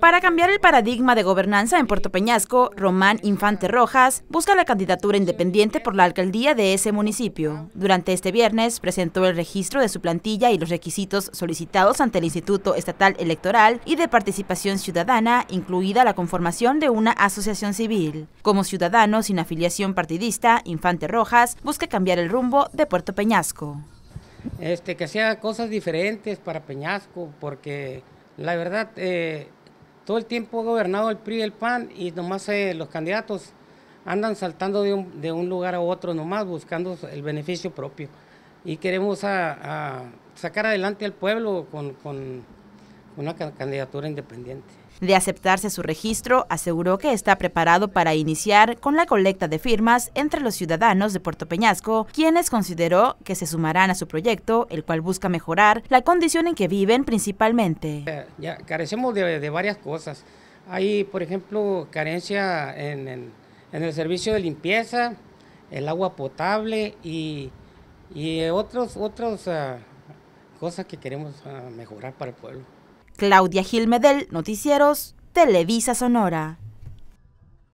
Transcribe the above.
Para cambiar el paradigma de gobernanza en Puerto Peñasco, Román Infante Rojas busca la candidatura independiente por la alcaldía de ese municipio. Durante este viernes presentó el registro de su plantilla y los requisitos solicitados ante el Instituto Estatal Electoral y de Participación Ciudadana, incluida la conformación de una asociación civil. Como ciudadano sin afiliación partidista, Infante Rojas busca cambiar el rumbo de Puerto Peñasco. Este, que sea cosas diferentes para Peñasco, porque la verdad, eh, todo el tiempo ha gobernado el PRI y el PAN y nomás eh, los candidatos andan saltando de un, de un, lugar a otro, nomás buscando el beneficio propio. Y queremos sacar adelante al pueblo con, una candidatura independiente. De aceptarse su registro, aseguró que está preparado para iniciar con la colecta de firmas entre los ciudadanos de Puerto Peñasco, quienes consideró que se sumarán a su proyecto, el cual busca mejorar la condición en que viven principalmente. Eh, ya carecemos de, varias cosas. Hay, por ejemplo, carencia en, el servicio de limpieza, el agua potable y, otras otros, otros ah, cosas que queremos ah, mejorar para el pueblo. Claudia Gilmedel, Noticieros, Televisa Sonora.